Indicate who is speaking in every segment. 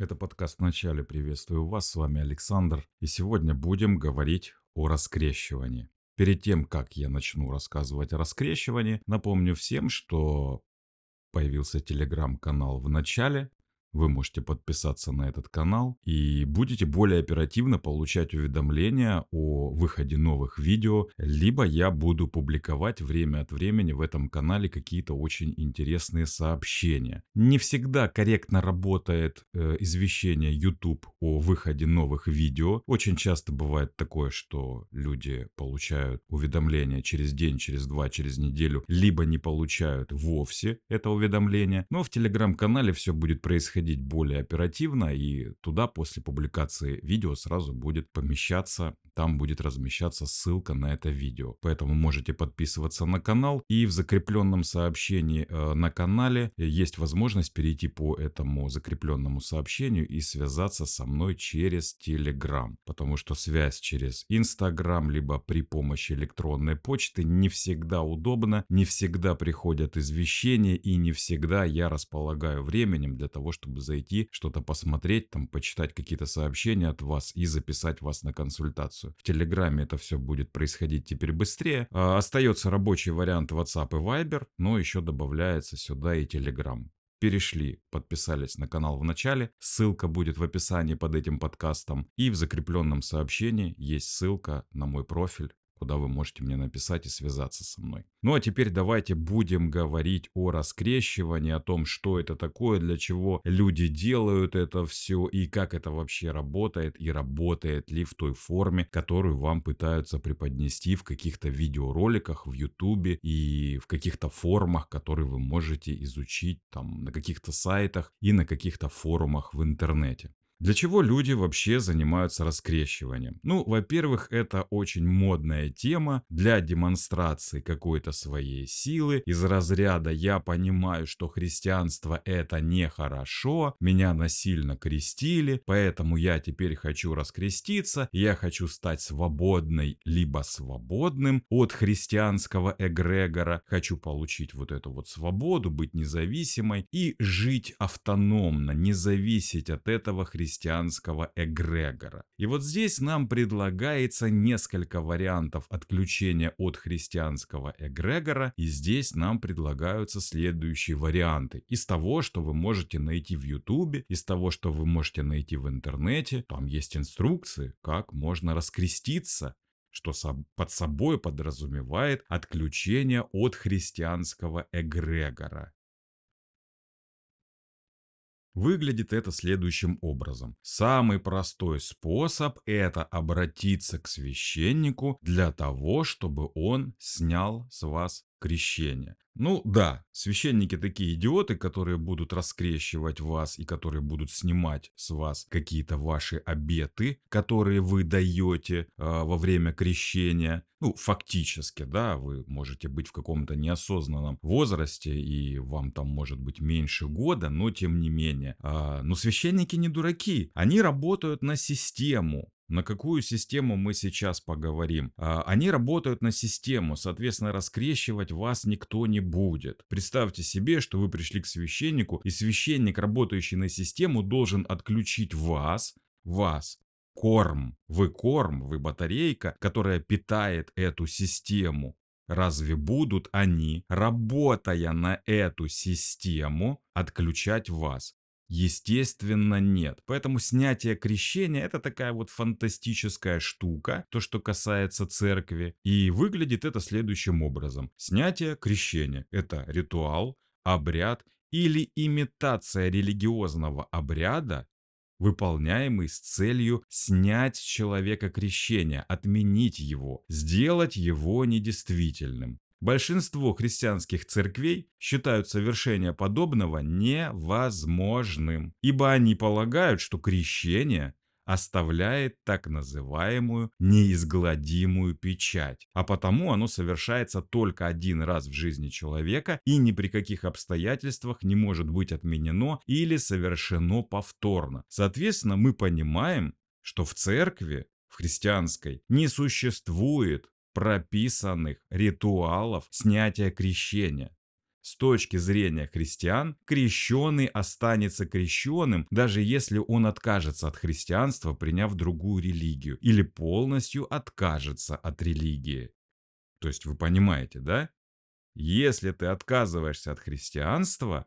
Speaker 1: Это подкаст в начале. Приветствую вас, с вами Александр. И сегодня будем говорить о раскрещивании. Перед тем, как я начну рассказывать о раскрещивании, напомню всем, что появился телеграм-канал в начале вы можете подписаться на этот канал и будете более оперативно получать уведомления о выходе новых видео, либо я буду публиковать время от времени в этом канале какие-то очень интересные сообщения. Не всегда корректно работает э, извещение YouTube о выходе новых видео. Очень часто бывает такое, что люди получают уведомления через день, через два, через неделю, либо не получают вовсе это уведомление. Но в телеграм-канале все будет происходить приходить более оперативно, и туда после публикации видео сразу будет помещаться там будет размещаться ссылка на это видео. Поэтому можете подписываться на канал. И в закрепленном сообщении э, на канале э, есть возможность перейти по этому закрепленному сообщению и связаться со мной через Telegram. Потому что связь через Instagram, либо при помощи электронной почты не всегда удобна, не всегда приходят извещения и не всегда я располагаю временем для того, чтобы зайти, что-то посмотреть, там почитать какие-то сообщения от вас и записать вас на консультацию в Телеграме это все будет происходить теперь быстрее. А, остается рабочий вариант WhatsApp и Viber, но еще добавляется сюда и Telegram перешли, подписались на канал в начале, ссылка будет в описании под этим подкастом и в закрепленном сообщении есть ссылка на мой профиль куда вы можете мне написать и связаться со мной. Ну а теперь давайте будем говорить о раскрещивании, о том, что это такое, для чего люди делают это все и как это вообще работает и работает ли в той форме, которую вам пытаются преподнести в каких-то видеороликах в ютубе и в каких-то формах, которые вы можете изучить там на каких-то сайтах и на каких-то форумах в интернете. Для чего люди вообще занимаются раскрещиванием? Ну, во-первых, это очень модная тема для демонстрации какой-то своей силы. Из разряда «я понимаю, что христианство это нехорошо, меня насильно крестили, поэтому я теперь хочу раскреститься, я хочу стать свободной либо свободным от христианского эгрегора, хочу получить вот эту вот свободу, быть независимой и жить автономно, не зависеть от этого христианства христианского эгрегора. И вот здесь нам предлагается несколько вариантов отключения от христианского эгрегора, и здесь нам предлагаются следующие варианты. Из того, что вы можете найти в ютубе, из того, что вы можете найти в интернете, там есть инструкции, как можно раскреститься что под собой подразумевает отключение от христианского эгрегора. Выглядит это следующим образом. Самый простой способ – это обратиться к священнику для того, чтобы он снял с вас крещения. Ну да, священники такие идиоты, которые будут раскрещивать вас и которые будут снимать с вас какие-то ваши обеты, которые вы даете э, во время крещения. Ну, фактически, да, вы можете быть в каком-то неосознанном возрасте, и вам там может быть меньше года, но тем не менее. Э, но священники не дураки, они работают на систему, на какую систему мы сейчас поговорим. А, они работают на систему, соответственно, раскрещивать вас никто не будет. Представьте себе, что вы пришли к священнику, и священник, работающий на систему, должен отключить вас, вас, корм. Вы корм, вы батарейка, которая питает эту систему. Разве будут они, работая на эту систему, отключать вас? Естественно, нет. Поэтому снятие крещения – это такая вот фантастическая штука, то, что касается церкви. И выглядит это следующим образом. Снятие крещения – это ритуал, обряд или имитация религиозного обряда, выполняемый с целью снять с человека крещение, отменить его, сделать его недействительным. Большинство христианских церквей считают совершение подобного невозможным, ибо они полагают, что крещение оставляет так называемую неизгладимую печать, а потому оно совершается только один раз в жизни человека и ни при каких обстоятельствах не может быть отменено или совершено повторно. Соответственно, мы понимаем, что в церкви в христианской не существует прописанных ритуалов снятия крещения. С точки зрения христиан, крещенный останется крещенным, даже если он откажется от христианства, приняв другую религию, или полностью откажется от религии. То есть вы понимаете, да? Если ты отказываешься от христианства,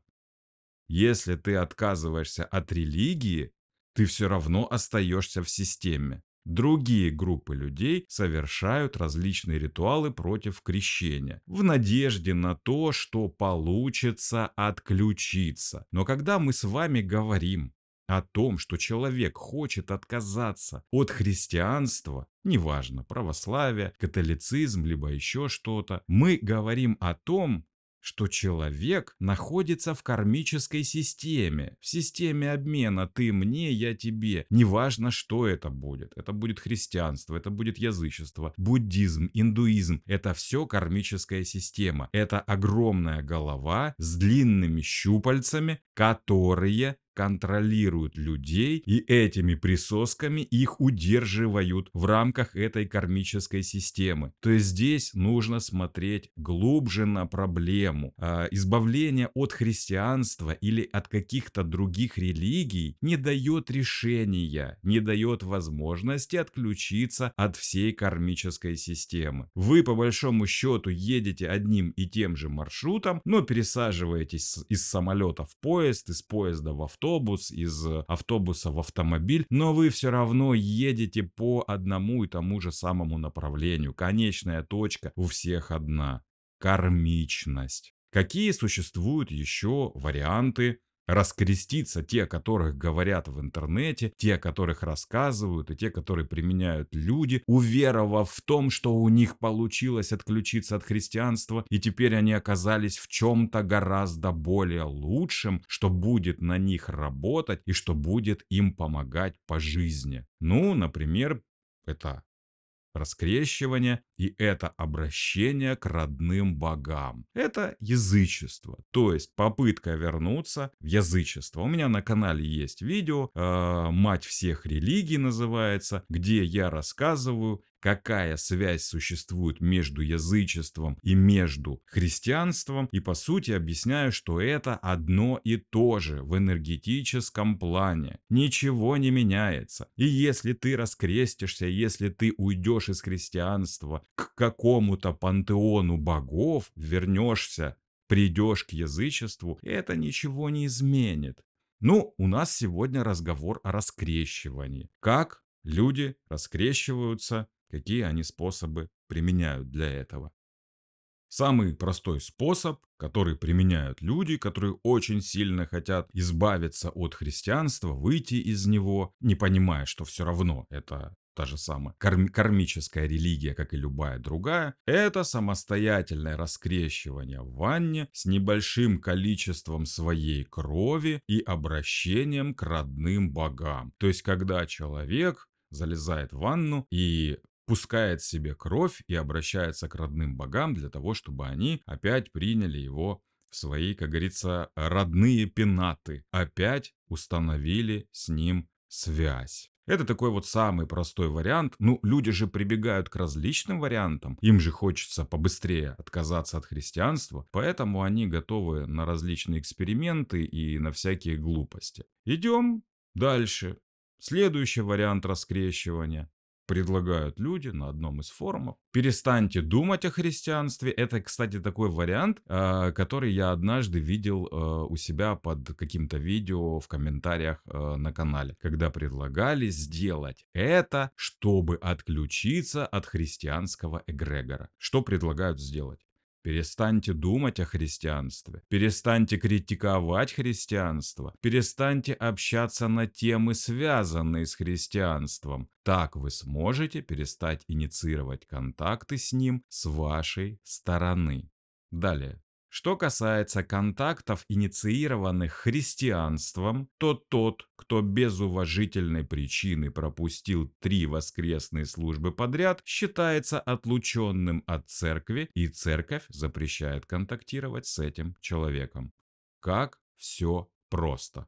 Speaker 1: если ты отказываешься от религии, ты все равно остаешься в системе. Другие группы людей совершают различные ритуалы против крещения, в надежде на то, что получится отключиться. Но когда мы с вами говорим о том, что человек хочет отказаться от христианства, неважно, православие, католицизм, либо еще что-то, мы говорим о том, что человек находится в кармической системе, в системе обмена «ты мне, я тебе». Неважно, что это будет. Это будет христианство, это будет язычество, буддизм, индуизм. Это все кармическая система. Это огромная голова с длинными щупальцами, которые контролируют людей и этими присосками их удерживают в рамках этой кармической системы. То есть здесь нужно смотреть глубже на проблему. А, избавление от христианства или от каких-то других религий не дает решения, не дает возможности отключиться от всей кармической системы. Вы по большому счету едете одним и тем же маршрутом, но пересаживаетесь из самолета в поезд, из поезда в авто автобус, из э, автобуса в автомобиль, но вы все равно едете по одному и тому же самому направлению. Конечная точка у всех одна. Кармичность. Какие существуют еще варианты раскреститься те, которых говорят в интернете, те, которых рассказывают и те, которые применяют люди, уверовав в том, что у них получилось отключиться от христианства, и теперь они оказались в чем-то гораздо более лучшем, что будет на них работать и что будет им помогать по жизни. Ну, например, это раскрещивание и это обращение к родным богам. Это язычество, то есть попытка вернуться в язычество. У меня на канале есть видео, э, «Мать всех религий» называется, где я рассказываю какая связь существует между язычеством и между христианством, и по сути объясняю, что это одно и то же в энергетическом плане. Ничего не меняется. И если ты раскрестишься, если ты уйдешь из христианства к какому-то пантеону богов, вернешься придешь к язычеству, это ничего не изменит. Ну, у нас сегодня разговор о раскрещивании. Как люди раскрещиваются, какие они способы применяют для этого. Самый простой способ, который применяют люди, которые очень сильно хотят избавиться от христианства, выйти из него, не понимая, что все равно это та же самая карми- кармическая религия, как и любая другая, это самостоятельное раскрещивание в ванне с небольшим количеством своей крови и обращением к родным богам. То есть, когда человек залезает в ванну и пускает себе кровь и обращается к родным богам для того, чтобы они опять приняли его в свои, как говорится, родные пенаты, опять установили с ним связь. Это такой вот самый простой вариант. Ну, люди же прибегают к различным вариантам. Им же хочется побыстрее отказаться от христианства, поэтому они готовы на различные эксперименты и на всякие глупости. Идем дальше. Следующий вариант раскрещивания предлагают люди на одном из форумов. Перестаньте думать о христианстве. Это, кстати, такой вариант, а, который я однажды видел а, у себя под каким-то видео в комментариях а, на канале, когда предлагали сделать это, чтобы отключиться от христианского эгрегора. Что предлагают сделать? Перестаньте думать о христианстве. Перестаньте критиковать христианство. Перестаньте общаться на темы, связанные с христианством. Так вы сможете перестать инициировать контакты с ним с вашей стороны. Далее. Что касается контактов, инициированных христианством, то тот, кто без уважительной причины пропустил три воскресные службы подряд, считается отлученным от церкви, и церковь запрещает контактировать с этим человеком. Как все просто.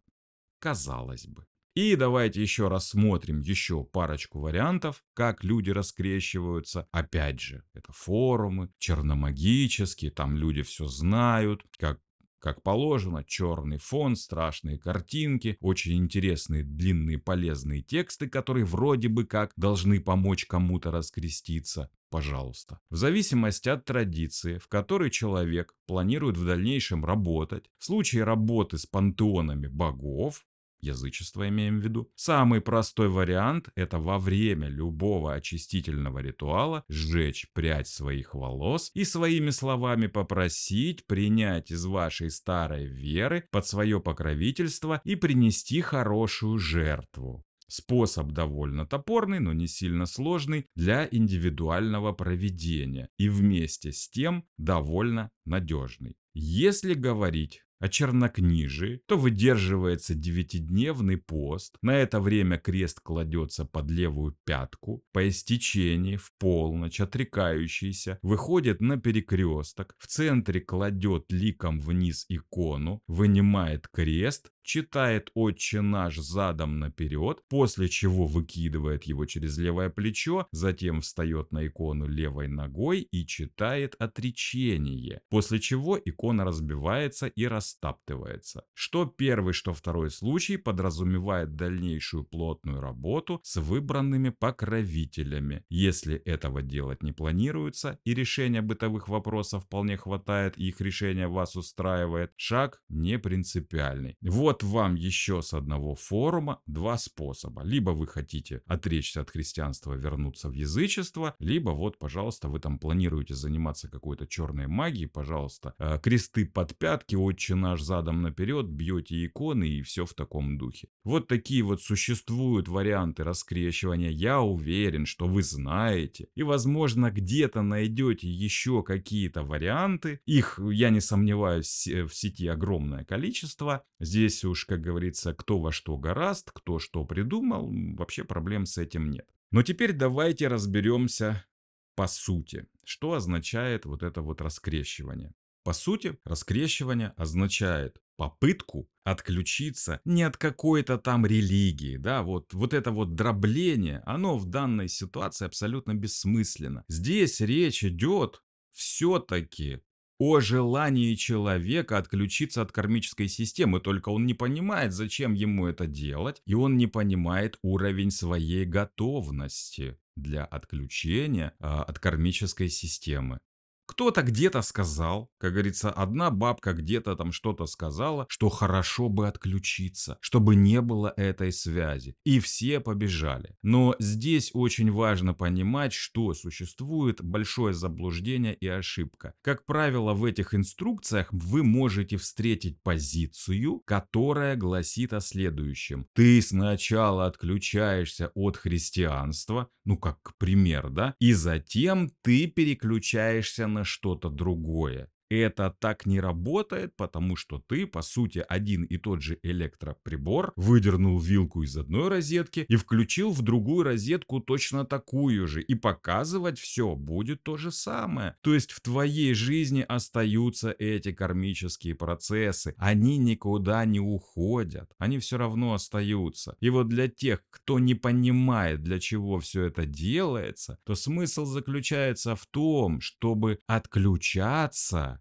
Speaker 1: Казалось бы. И давайте еще рассмотрим еще парочку вариантов, как люди раскрещиваются. Опять же, это форумы, черномагические, там люди все знают, как как положено, черный фон, страшные картинки, очень интересные длинные полезные тексты, которые вроде бы как должны помочь кому-то раскреститься. Пожалуйста. В зависимости от традиции, в которой человек планирует в дальнейшем работать, в случае работы с пантеонами богов, язычество имеем в виду. Самый простой вариант – это во время любого очистительного ритуала сжечь прядь своих волос и своими словами попросить принять из вашей старой веры под свое покровительство и принести хорошую жертву. Способ довольно топорный, но не сильно сложный для индивидуального проведения и вместе с тем довольно надежный. Если говорить а чернокнижи, то выдерживается девятидневный пост, на это время крест кладется под левую пятку, по истечении в полночь отрекающийся выходит на перекресток, в центре кладет ликом вниз икону, вынимает крест, читает «Отче наш» задом наперед, после чего выкидывает его через левое плечо, затем встает на икону левой ногой и читает отречение, после чего икона разбивается и рассыпается растаптывается. Что первый, что второй случай подразумевает дальнейшую плотную работу с выбранными покровителями. Если этого делать не планируется и решения бытовых вопросов вполне хватает и их решение вас устраивает, шаг не принципиальный. Вот вам еще с одного форума два способа. Либо вы хотите отречься от христианства, вернуться в язычество, либо вот, пожалуйста, вы там планируете заниматься какой-то черной магией, пожалуйста, э, кресты под пятки, отче наш задом наперед, бьете иконы и все в таком духе. Вот такие вот существуют варианты раскрещивания. Я уверен, что вы знаете. И, возможно, где-то найдете еще какие-то варианты. Их, я не сомневаюсь, в сети огромное количество. Здесь уж, как говорится, кто во что гораст, кто что придумал. Вообще проблем с этим нет. Но теперь давайте разберемся по сути. Что означает вот это вот раскрещивание? По сути, раскрещивание означает попытку отключиться не от какой-то там религии, да, вот, вот это вот дробление, оно в данной ситуации абсолютно бессмысленно. Здесь речь идет все-таки о желании человека отключиться от кармической системы, только он не понимает, зачем ему это делать, и он не понимает уровень своей готовности для отключения а, от кармической системы. Кто-то где-то сказал, как говорится, одна бабка где-то там что-то сказала, что хорошо бы отключиться, чтобы не было этой связи. И все побежали. Но здесь очень важно понимать, что существует большое заблуждение и ошибка. Как правило, в этих инструкциях вы можете встретить позицию, которая гласит о следующем. Ты сначала отключаешься от христианства, ну как пример, да, и затем ты переключаешься на что-то другое. Это так не работает, потому что ты, по сути, один и тот же электроприбор выдернул вилку из одной розетки и включил в другую розетку точно такую же. И показывать все будет то же самое. То есть в твоей жизни остаются эти кармические процессы. Они никуда не уходят. Они все равно остаются. И вот для тех, кто не понимает, для чего все это делается, то смысл заключается в том, чтобы отключаться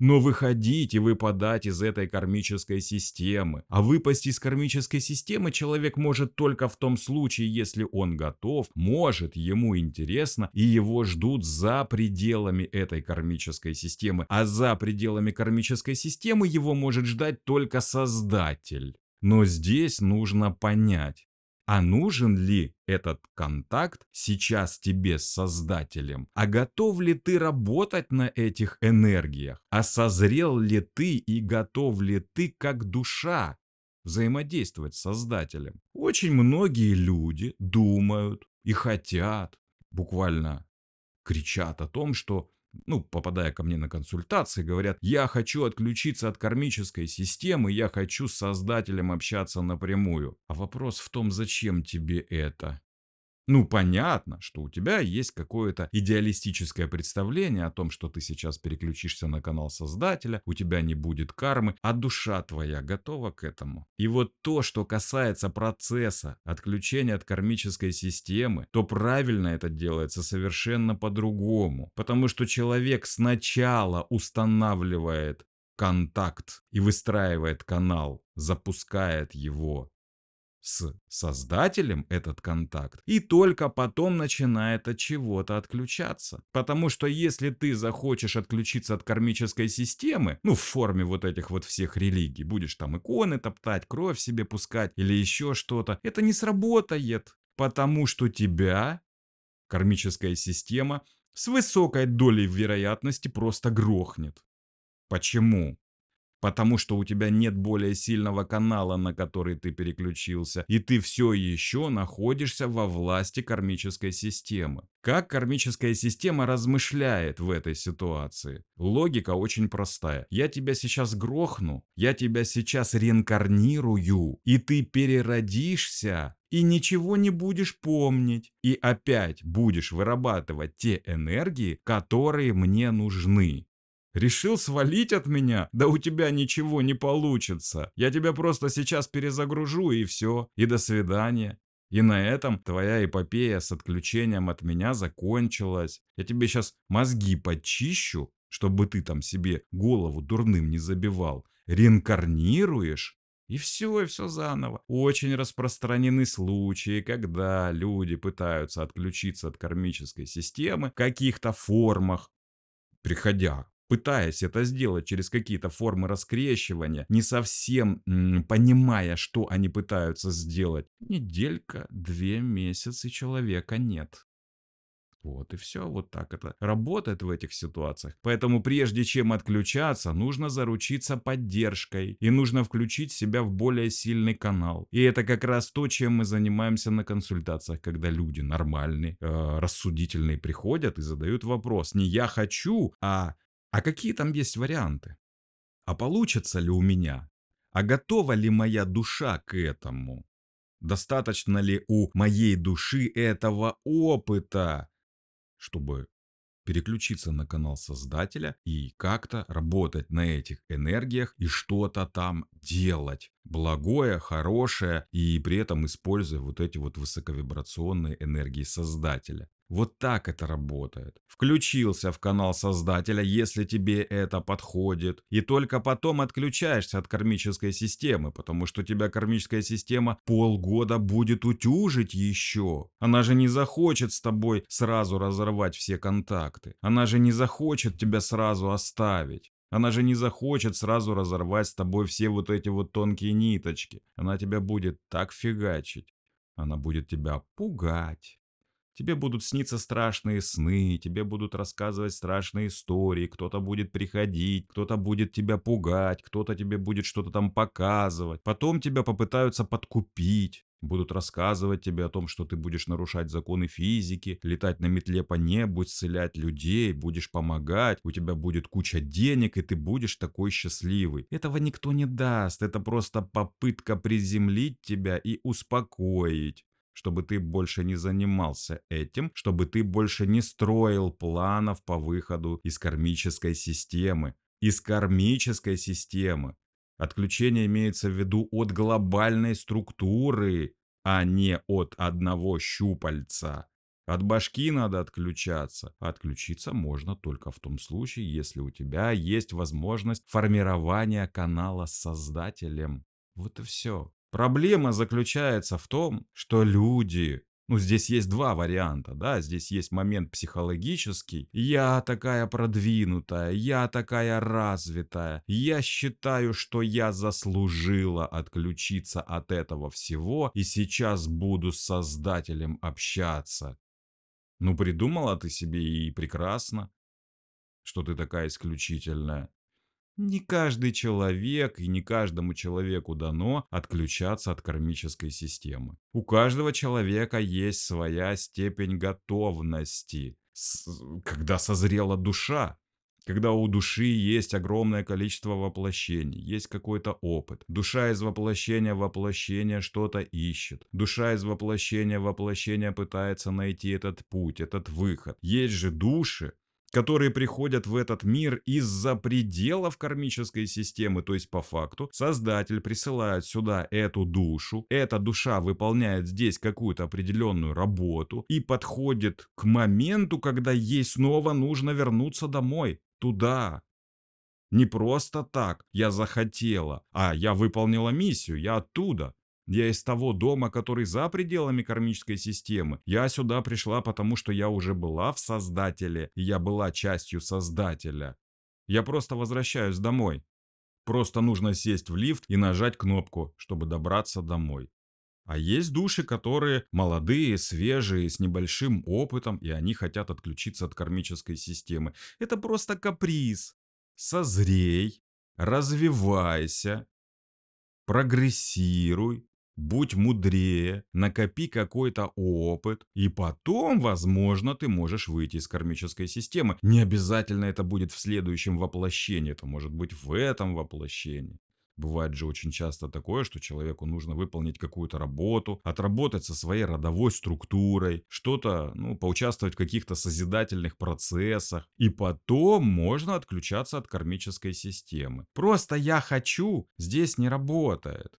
Speaker 1: но выходить и выпадать из этой кармической системы. А выпасть из кармической системы человек может только в том случае, если он готов, может, ему интересно, и его ждут за пределами этой кармической системы. А за пределами кармической системы его может ждать только Создатель. Но здесь нужно понять, а нужен ли этот контакт сейчас тебе с Создателем, а готов ли ты работать на этих энергиях, а созрел ли ты и готов ли ты как душа взаимодействовать с Создателем. Очень многие люди думают и хотят, буквально кричат о том, что ну, попадая ко мне на консультации, говорят, я хочу отключиться от кармической системы, я хочу с создателем общаться напрямую. А вопрос в том, зачем тебе это? Ну, понятно, что у тебя есть какое-то идеалистическое представление о том, что ты сейчас переключишься на канал создателя, у тебя не будет кармы, а душа твоя готова к этому. И вот то, что касается процесса отключения от кармической системы, то правильно это делается совершенно по-другому. Потому что человек сначала устанавливает контакт и выстраивает канал, запускает его, с создателем этот контакт и только потом начинает от чего-то отключаться. Потому что если ты захочешь отключиться от кармической системы, ну в форме вот этих вот всех религий, будешь там иконы топтать, кровь себе пускать или еще что-то, это не сработает, потому что тебя кармическая система с высокой долей вероятности просто грохнет. Почему? потому что у тебя нет более сильного канала, на который ты переключился, и ты все еще находишься во власти кармической системы. Как кармическая система размышляет в этой ситуации? Логика очень простая. Я тебя сейчас грохну, я тебя сейчас реинкарнирую, и ты переродишься и ничего не будешь помнить. И опять будешь вырабатывать те энергии, которые мне нужны. Решил свалить от меня? Да у тебя ничего не получится. Я тебя просто сейчас перезагружу и все. И до свидания. И на этом твоя эпопея с отключением от меня закончилась. Я тебе сейчас мозги почищу, чтобы ты там себе голову дурным не забивал. Реинкарнируешь? И все, и все заново. Очень распространены случаи, когда люди пытаются отключиться от кармической системы в каких-то формах, приходя пытаясь это сделать через какие-то формы раскрещивания, не совсем м, понимая, что они пытаются сделать. Неделька, две месяца человека нет. Вот и все, вот так это работает в этих ситуациях. Поэтому прежде чем отключаться, нужно заручиться поддержкой и нужно включить себя в более сильный канал. И это как раз то, чем мы занимаемся на консультациях, когда люди нормальные, э, рассудительные приходят и задают вопрос не я хочу, а а какие там есть варианты? А получится ли у меня? А готова ли моя душа к этому? Достаточно ли у моей души этого опыта, чтобы переключиться на канал создателя и как-то работать на этих энергиях и что-то там делать. Благое, хорошее и при этом используя вот эти вот высоковибрационные энергии создателя. Вот так это работает. Включился в канал создателя, если тебе это подходит, и только потом отключаешься от кармической системы, потому что тебя кармическая система полгода будет утюжить еще. Она же не захочет с тобой сразу разорвать все контакты. Она же не захочет тебя сразу оставить. Она же не захочет сразу разорвать с тобой все вот эти вот тонкие ниточки. Она тебя будет так фигачить. Она будет тебя пугать. Тебе будут сниться страшные сны, тебе будут рассказывать страшные истории, кто-то будет приходить, кто-то будет тебя пугать, кто-то тебе будет что-то там показывать. Потом тебя попытаются подкупить. Будут рассказывать тебе о том, что ты будешь нарушать законы физики, летать на метле по небу, исцелять людей, будешь помогать, у тебя будет куча денег, и ты будешь такой счастливый. Этого никто не даст, это просто попытка приземлить тебя и успокоить чтобы ты больше не занимался этим, чтобы ты больше не строил планов по выходу из кармической системы. Из кармической системы. Отключение имеется в виду от глобальной структуры, а не от одного щупальца. От башки надо отключаться. Отключиться можно только в том случае, если у тебя есть возможность формирования канала с создателем. Вот и все. Проблема заключается в том, что люди... Ну, здесь есть два варианта, да, здесь есть момент психологический. Я такая продвинутая, я такая развитая, я считаю, что я заслужила отключиться от этого всего и сейчас буду с создателем общаться. Ну, придумала ты себе и прекрасно, что ты такая исключительная. Не каждый человек и не каждому человеку дано отключаться от кармической системы. У каждого человека есть своя степень готовности, когда созрела душа, когда у души есть огромное количество воплощений, есть какой-то опыт. Душа из воплощения в воплощение что-то ищет. Душа из воплощения в воплощение пытается найти этот путь, этот выход. Есть же души, которые приходят в этот мир из-за пределов кармической системы, то есть по факту создатель присылает сюда эту душу, эта душа выполняет здесь какую-то определенную работу и подходит к моменту, когда ей снова нужно вернуться домой, туда, не просто так я захотела, а я выполнила миссию, я оттуда. Я из того дома, который за пределами кармической системы. Я сюда пришла, потому что я уже была в Создателе, и я была частью Создателя. Я просто возвращаюсь домой. Просто нужно сесть в лифт и нажать кнопку, чтобы добраться домой. А есть души, которые молодые, свежие, с небольшим опытом, и они хотят отключиться от кармической системы. Это просто каприз. Созрей, развивайся, прогрессируй, будь мудрее, накопи какой-то опыт, и потом, возможно, ты можешь выйти из кармической системы. Не обязательно это будет в следующем воплощении, это может быть в этом воплощении. Бывает же очень часто такое, что человеку нужно выполнить какую-то работу, отработать со своей родовой структурой, что-то, ну, поучаствовать в каких-то созидательных процессах. И потом можно отключаться от кармической системы. Просто я хочу здесь не работает.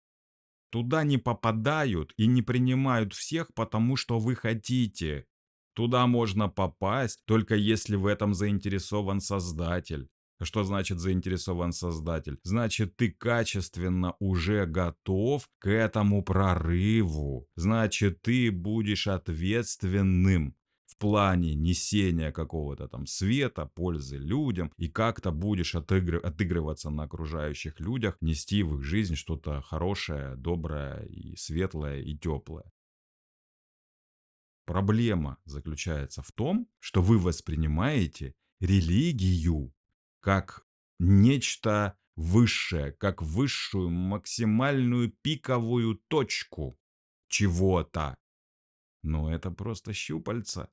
Speaker 1: Туда не попадают и не принимают всех, потому что вы хотите. Туда можно попасть, только если в этом заинтересован создатель. Что значит заинтересован создатель? Значит, ты качественно уже готов к этому прорыву. Значит, ты будешь ответственным плане несения какого-то там света, пользы людям, и как-то будешь отыгр... отыгрываться на окружающих людях, нести в их жизнь что-то хорошее, доброе и светлое и теплое. Проблема заключается в том, что вы воспринимаете религию как нечто высшее, как высшую максимальную пиковую точку чего-то. Но это просто щупальца.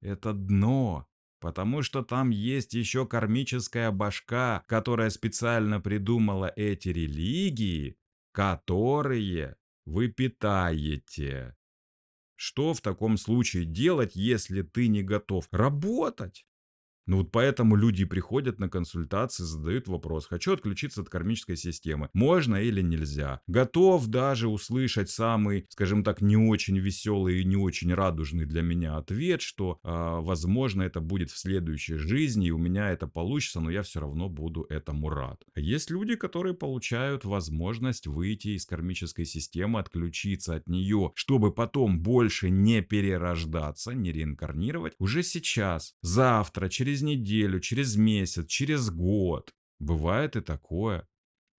Speaker 1: Это дно, потому что там есть еще кармическая башка, которая специально придумала эти религии, которые вы питаете. Что в таком случае делать, если ты не готов работать? Ну вот поэтому люди приходят на консультации, задают вопрос, хочу отключиться от кармической системы, можно или нельзя. Готов даже услышать самый, скажем так, не очень веселый и не очень радужный для меня ответ, что, э, возможно, это будет в следующей жизни, и у меня это получится, но я все равно буду этому рад. Есть люди, которые получают возможность выйти из кармической системы, отключиться от нее, чтобы потом больше не перерождаться, не реинкарнировать, уже сейчас, завтра, через через неделю, через месяц, через год. Бывает и такое.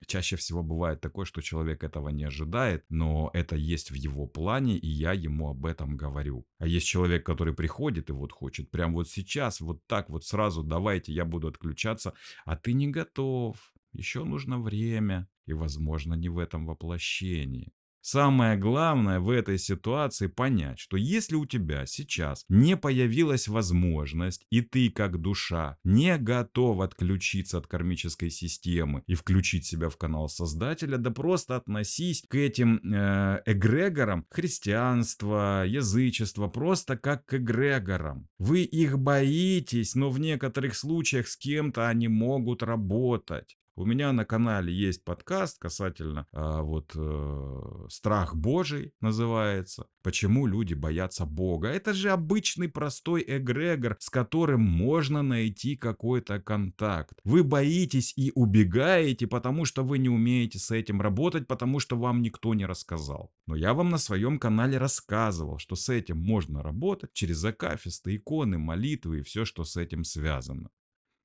Speaker 1: Чаще всего бывает такое, что человек этого не ожидает, но это есть в его плане, и я ему об этом говорю. А есть человек, который приходит и вот хочет прямо вот сейчас, вот так вот сразу, давайте, я буду отключаться, а ты не готов, еще нужно время, и, возможно, не в этом воплощении. Самое главное в этой ситуации понять, что если у тебя сейчас не появилась возможность, и ты как душа не готов отключиться от кармической системы и включить себя в канал Создателя, да просто относись к этим э, эгрегорам христианства, язычества, просто как к эгрегорам. Вы их боитесь, но в некоторых случаях с кем-то они могут работать. У меня на канале есть подкаст касательно а, вот э, страх Божий называется. Почему люди боятся Бога? Это же обычный простой эгрегор, с которым можно найти какой-то контакт. Вы боитесь и убегаете, потому что вы не умеете с этим работать, потому что вам никто не рассказал. Но я вам на своем канале рассказывал, что с этим можно работать через акафисты, иконы, молитвы и все, что с этим связано.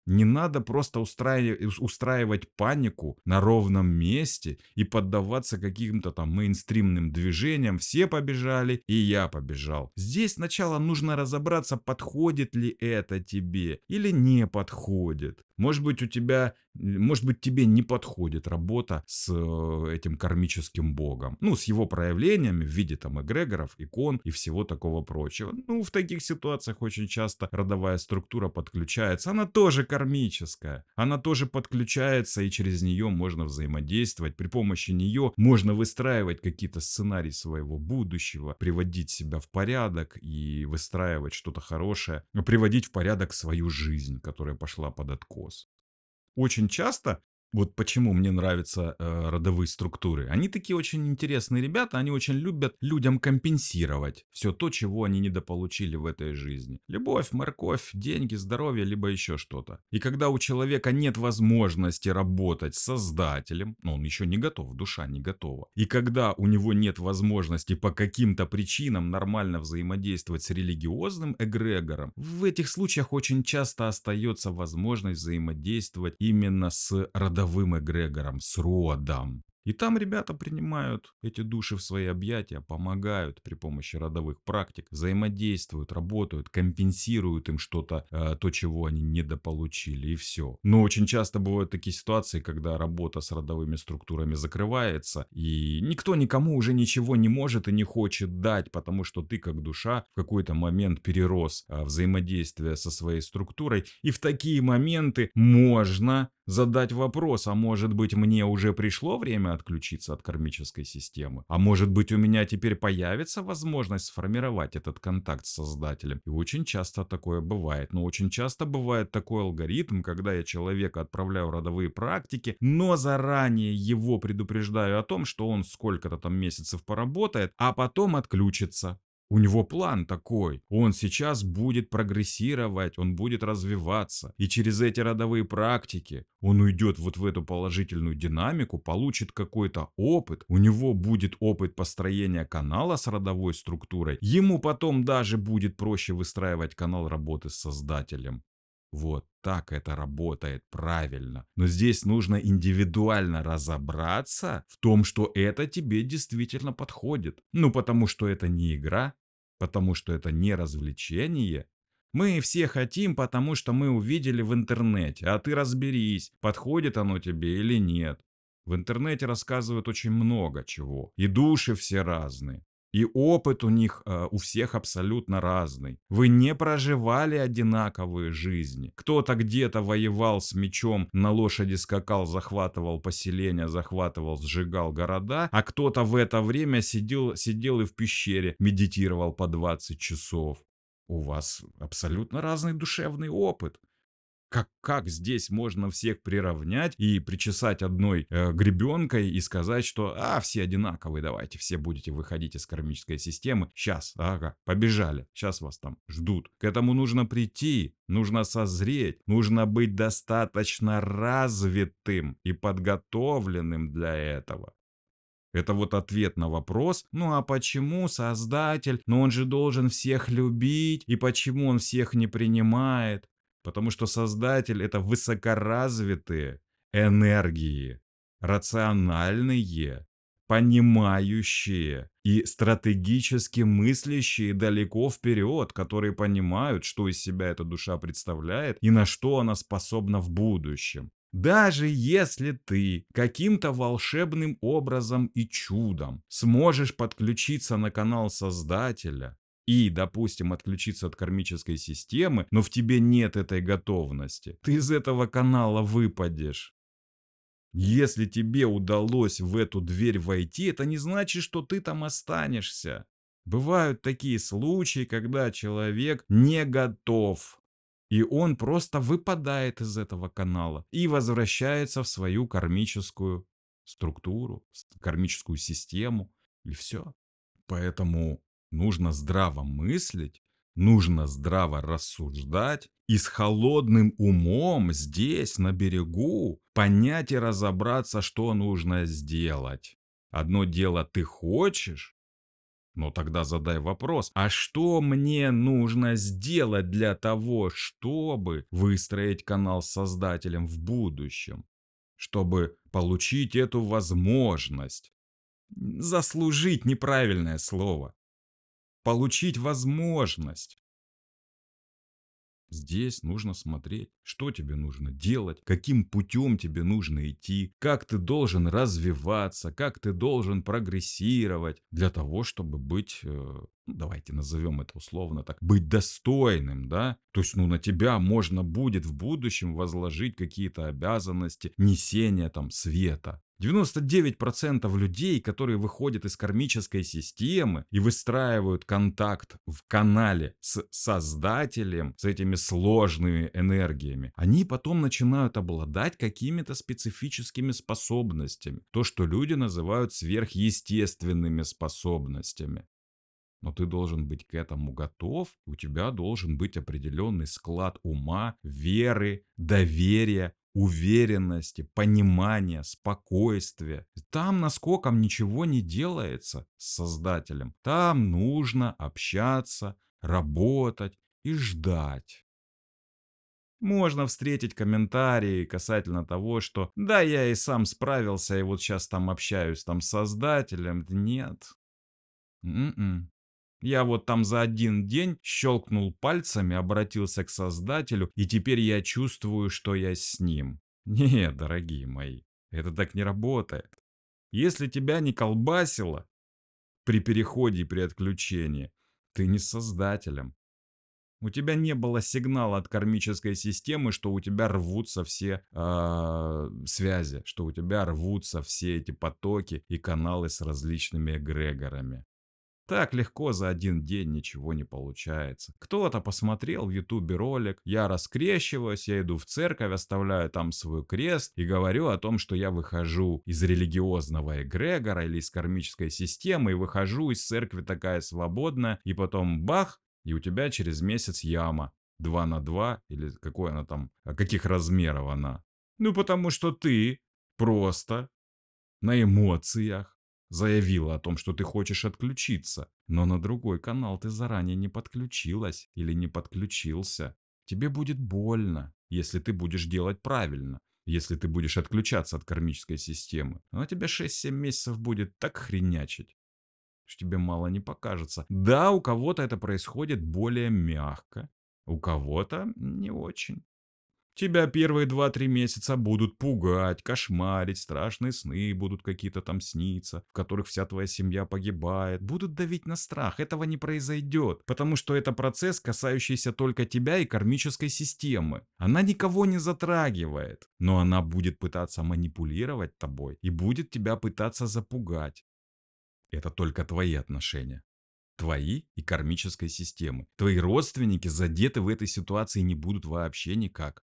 Speaker 1: Не надо просто устраивать, панику на ровном месте и поддаваться каким-то там мейнстримным движениям. Все побежали, и я побежал. Здесь сначала нужно разобраться, подходит ли это тебе или не подходит. Может быть, у тебя может быть, тебе не подходит работа с э, этим кармическим богом. Ну, с его проявлениями в виде там эгрегоров, икон и всего такого прочего. Ну, в таких ситуациях очень часто родовая структура подключается. Она тоже кармическая. Она тоже подключается, и через нее можно взаимодействовать. При помощи нее можно выстраивать какие-то сценарии своего будущего, приводить себя в порядок и выстраивать что-то хорошее, приводить в порядок свою жизнь, которая пошла под откос. Очень часто вот почему мне нравятся э, родовые структуры. Они такие очень интересные ребята, они очень любят людям компенсировать все то, чего они недополучили в этой жизни. Любовь, морковь, деньги, здоровье, либо еще что-то. И когда у человека нет возможности работать с создателем, но он еще не готов, душа не готова. И когда у него нет возможности по каким-то причинам нормально взаимодействовать с религиозным эгрегором, в этих случаях очень часто остается возможность взаимодействовать именно с родовым родовым эгрегором, с родом. И там ребята принимают эти души в свои объятия, помогают при помощи родовых практик, взаимодействуют, работают, компенсируют им что-то, э, то, чего они недополучили, и все. Но очень часто бывают такие ситуации, когда работа с родовыми структурами закрывается, и никто никому уже ничего не может и не хочет дать, потому что ты, как душа, в какой-то момент перерос э, взаимодействие со своей структурой, и в такие моменты можно задать вопрос, а может быть мне уже пришло время отключиться от кармической системы? А может быть у меня теперь появится возможность сформировать этот контакт с Создателем? И очень часто такое бывает. Но очень часто бывает такой алгоритм, когда я человека отправляю в родовые практики, но заранее его предупреждаю о том, что он сколько-то там месяцев поработает, а потом отключится. У него план такой. Он сейчас будет прогрессировать, он будет развиваться. И через эти родовые практики он уйдет вот в эту положительную динамику, получит какой-то опыт. У него будет опыт построения канала с родовой структурой. Ему потом даже будет проще выстраивать канал работы с создателем. Вот так это работает правильно. Но здесь нужно индивидуально разобраться в том, что это тебе действительно подходит. Ну, потому что это не игра, потому что это не развлечение. Мы все хотим, потому что мы увидели в интернете, а ты разберись, подходит оно тебе или нет. В интернете рассказывают очень много чего, и души все разные. И опыт у них э, у всех абсолютно разный. Вы не проживали одинаковые жизни. Кто-то где-то воевал с мечом, на лошади скакал, захватывал поселения, захватывал, сжигал города, а кто-то в это время сидел, сидел и в пещере медитировал по 20 часов. У вас абсолютно разный душевный опыт как, как здесь можно всех приравнять и причесать одной э, гребенкой и сказать, что а, все одинаковые, давайте, все будете выходить из кармической системы. Сейчас, ага, побежали, сейчас вас там ждут. К этому нужно прийти, нужно созреть, нужно быть достаточно развитым и подготовленным для этого. Это вот ответ на вопрос, ну а почему создатель, но ну он же должен всех любить, и почему он всех не принимает? Потому что Создатель — это высокоразвитые энергии, рациональные, понимающие и стратегически мыслящие далеко вперед, которые понимают, что из себя эта душа представляет и на что она способна в будущем. Даже если ты каким-то волшебным образом и чудом сможешь подключиться на канал Создателя, и, допустим, отключиться от кармической системы, но в тебе нет этой готовности, ты из этого канала выпадешь. Если тебе удалось в эту дверь войти, это не значит, что ты там останешься. Бывают такие случаи, когда человек не готов, и он просто выпадает из этого канала и возвращается в свою кармическую структуру, кармическую систему, и все. Поэтому Нужно здраво мыслить, нужно здраво рассуждать и с холодным умом здесь, на берегу, понять и разобраться, что нужно сделать. Одно дело ты хочешь, но тогда задай вопрос, а что мне нужно сделать для того, чтобы выстроить канал с создателем в будущем? Чтобы получить эту возможность. Заслужить неправильное слово получить возможность. Здесь нужно смотреть, что тебе нужно делать, каким путем тебе нужно идти, как ты должен развиваться, как ты должен прогрессировать для того, чтобы быть э, давайте назовем это условно так, быть достойным, да, то есть, ну, на тебя можно будет в будущем возложить какие-то обязанности несения там света. 99% людей, которые выходят из кармической системы и выстраивают контакт в канале с создателем, с этими сложными энергиями, они потом начинают обладать какими-то специфическими способностями. То, что люди называют сверхъестественными способностями но ты должен быть к этому готов, у тебя должен быть определенный склад ума, веры, доверия, уверенности, понимания, спокойствия. Там наскоком ничего не делается с создателем. Там нужно общаться, работать и ждать. Можно встретить комментарии касательно того, что «да, я и сам справился, и вот сейчас там общаюсь там с создателем». Нет. М м-м. -м. Я вот там за один день щелкнул пальцами, обратился к Создателю, и теперь я чувствую, что я с ним. Не, дорогие мои, это так не работает. Если тебя не колбасило при переходе и при отключении, ты не с Создателем. У тебя не было сигнала от кармической системы, что у тебя рвутся все э, связи, что у тебя рвутся все эти потоки и каналы с различными эгрегорами. Так легко за один день ничего не получается. Кто-то посмотрел в ютубе ролик, я раскрещиваюсь, я иду в церковь, оставляю там свой крест и говорю о том, что я выхожу из религиозного эгрегора или из кармической системы и выхожу из церкви такая свободная, и потом бах, и у тебя через месяц яма. два на два или какой она там, а каких размеров она. Ну потому что ты просто на эмоциях заявила о том, что ты хочешь отключиться, но на другой канал ты заранее не подключилась или не подключился. Тебе будет больно, если ты будешь делать правильно, если ты будешь отключаться от кармической системы. Но тебе 6-7 месяцев будет так хренячить, что тебе мало не покажется. Да, у кого-то это происходит более мягко, у кого-то не очень. Тебя первые два-три месяца будут пугать, кошмарить, страшные сны будут какие-то там сниться, в которых вся твоя семья погибает, будут давить на страх. Этого не произойдет, потому что это процесс, касающийся только тебя и кармической системы. Она никого не затрагивает, но она будет пытаться манипулировать тобой и будет тебя пытаться запугать. Это только твои отношения твои и кармической системы. Твои родственники задеты в этой ситуации не будут вообще никак.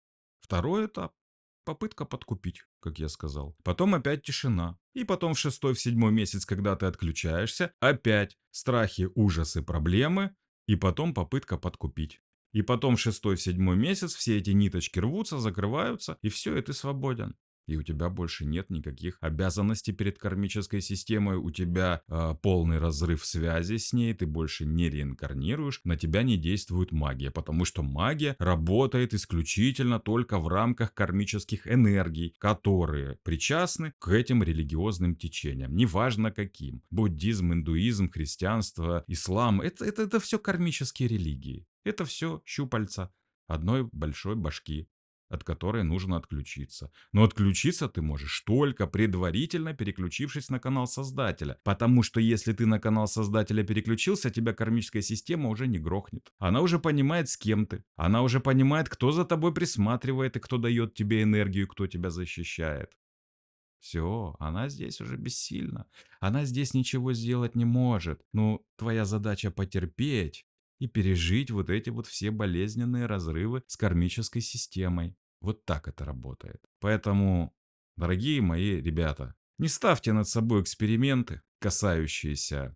Speaker 1: Второй этап – попытка подкупить, как я сказал. Потом опять тишина. И потом в шестой, в седьмой месяц, когда ты отключаешься, опять страхи, ужасы, проблемы. И потом попытка подкупить. И потом в шестой, в седьмой месяц все эти ниточки рвутся, закрываются, и все, и ты свободен и у тебя больше нет никаких обязанностей перед кармической системой, у тебя э, полный разрыв связи с ней, ты больше не реинкарнируешь, на тебя не действует магия, потому что магия работает исключительно только в рамках кармических энергий, которые причастны к этим религиозным течениям, неважно каким, буддизм, индуизм, христианство, ислам, это, это, это все кармические религии, это все щупальца одной большой башки, от которой нужно отключиться. Но отключиться ты можешь только предварительно переключившись на канал создателя. Потому что если ты на канал создателя переключился, тебя кармическая система уже не грохнет. Она уже понимает, с кем ты. Она уже понимает, кто за тобой присматривает и кто дает тебе энергию, кто тебя защищает. Все, она здесь уже бессильна. Она здесь ничего сделать не может. Ну, твоя задача потерпеть и пережить вот эти вот все болезненные разрывы с кармической системой. Вот так это работает. Поэтому, дорогие мои ребята, не ставьте над собой эксперименты, касающиеся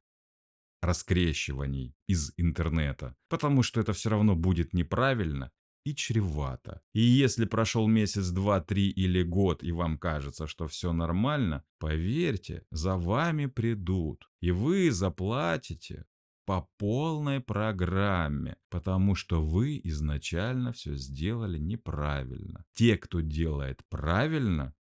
Speaker 1: раскрещиваний из интернета, потому что это все равно будет неправильно и чревато. И если прошел месяц, два, три или год, и вам кажется, что все нормально, поверьте, за вами придут, и вы заплатите по полной программе, потому что вы изначально все сделали неправильно. Те, кто делает правильно,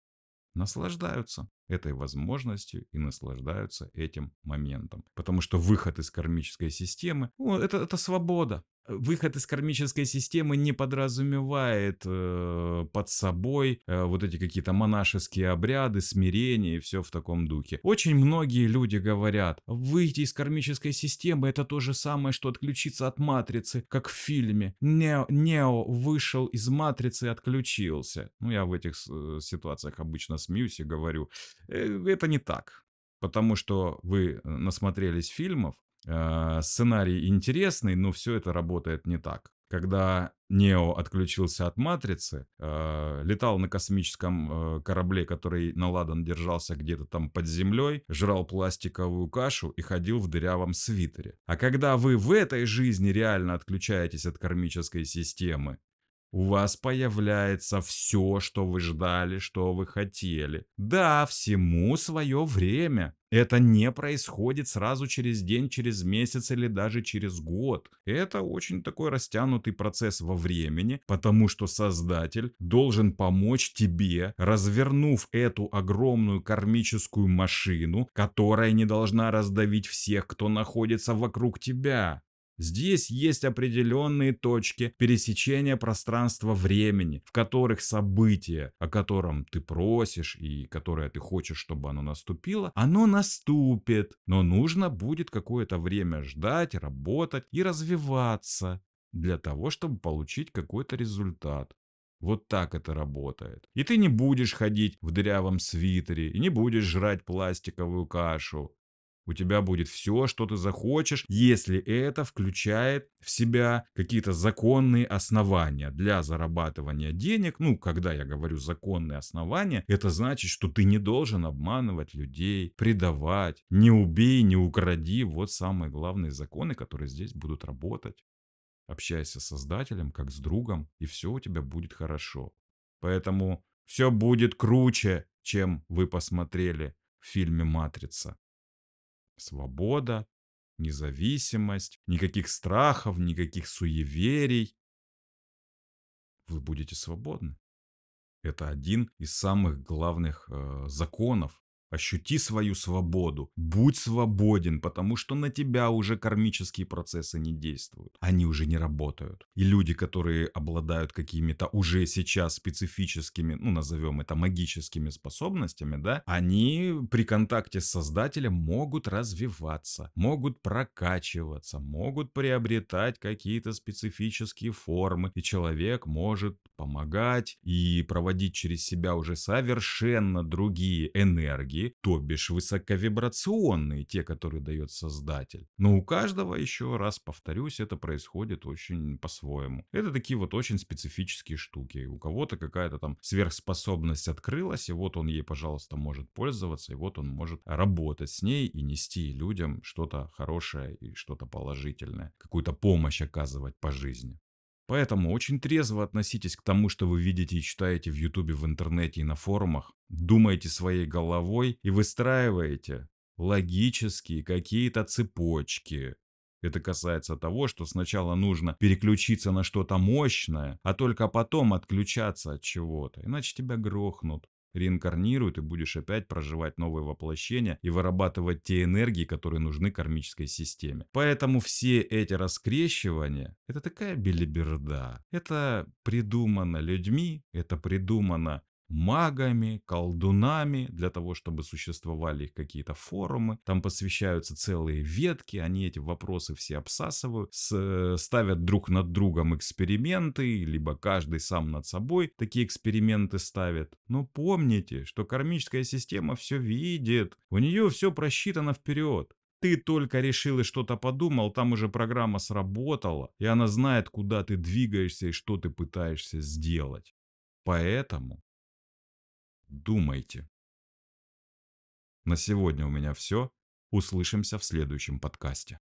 Speaker 1: наслаждаются этой возможностью и наслаждаются этим моментом. Потому что выход из кармической системы ну, это, это свобода. Выход из кармической системы не подразумевает э, под собой э, вот эти какие-то монашеские обряды, смирение и все в таком духе. Очень многие люди говорят, выйти из кармической системы это то же самое, что отключиться от матрицы, как в фильме. Нео, Нео вышел из матрицы и отключился. Ну я в этих э, ситуациях обычно смеюсь и говорю, Э, это не так. Потому что вы э, насмотрелись фильмов, а, сценарий интересный, но все это работает не так. Когда Нео отключился от матрицы, а, летал на космическом э, корабле, который на ладан держался где-то там под землей, жрал пластиковую кашу и ходил в дырявом свитере. А когда вы в этой жизни реально отключаетесь от кармической системы, у вас появляется все, что вы ждали, что вы хотели. Да, всему свое время. Это не происходит сразу через день, через месяц или даже через год. Это очень такой растянутый процесс во времени, потому что создатель должен помочь тебе, развернув эту огромную кармическую машину, которая не должна раздавить всех, кто находится вокруг тебя. Здесь есть определенные точки пересечения пространства-времени, в которых событие, о котором ты просишь и которое ты хочешь, чтобы оно наступило, оно наступит, но нужно будет какое-то время ждать, работать и развиваться для того, чтобы получить какой-то результат. Вот так это работает. И ты не будешь ходить в дырявом свитере, и не будешь жрать пластиковую кашу, у тебя будет все, что ты захочешь, если это включает в себя какие-то законные основания для зарабатывания денег. Ну, когда я говорю законные основания, это значит, что ты не должен обманывать людей, предавать, не убей, не укради. Вот самые главные законы, которые здесь будут работать. Общайся с создателем, как с другом, и все у тебя будет хорошо. Поэтому все будет круче, чем вы посмотрели в фильме «Матрица» свобода, независимость, никаких страхов, никаких суеверий. Вы будете свободны. Это один из самых главных э, законов Ощути свою свободу. Будь свободен, потому что на тебя уже кармические процессы не действуют. Они уже не работают. И люди, которые обладают какими-то уже сейчас специфическими, ну, назовем это магическими способностями, да, они при контакте с создателем могут развиваться, могут прокачиваться, могут приобретать какие-то специфические формы. И человек может помогать и проводить через себя уже совершенно другие энергии другие, то бишь высоковибрационные, те, которые дает создатель. Но у каждого, еще раз повторюсь, это происходит очень по-своему. Это такие вот очень специфические штуки. У кого-то какая-то там сверхспособность открылась, и вот он ей, пожалуйста, может пользоваться, и вот он может работать с ней и нести людям что-то хорошее и что-то положительное, какую-то помощь оказывать по жизни. Поэтому очень трезво относитесь к тому, что вы видите и читаете в Ютубе, в интернете и на форумах. Думайте своей головой и выстраиваете логические какие-то цепочки. Это касается того, что сначала нужно переключиться на что-то мощное, а только потом отключаться от чего-то, иначе тебя грохнут реинкарнирует и будешь опять проживать новые воплощения и вырабатывать те энергии, которые нужны кармической системе. Поэтому все эти раскрещивания – это такая белиберда. Это придумано людьми, это придумано магами, колдунами, для того, чтобы существовали какие-то форумы. Там посвящаются целые ветки, они эти вопросы все обсасывают, с, э, ставят друг над другом эксперименты, либо каждый сам над собой такие эксперименты ставит. Но помните, что кармическая система все видит, у нее все просчитано вперед. Ты только решил и что-то подумал, там уже программа сработала, и она знает, куда ты двигаешься и что ты пытаешься сделать. Поэтому думайте. На сегодня у меня все. Услышимся в следующем подкасте.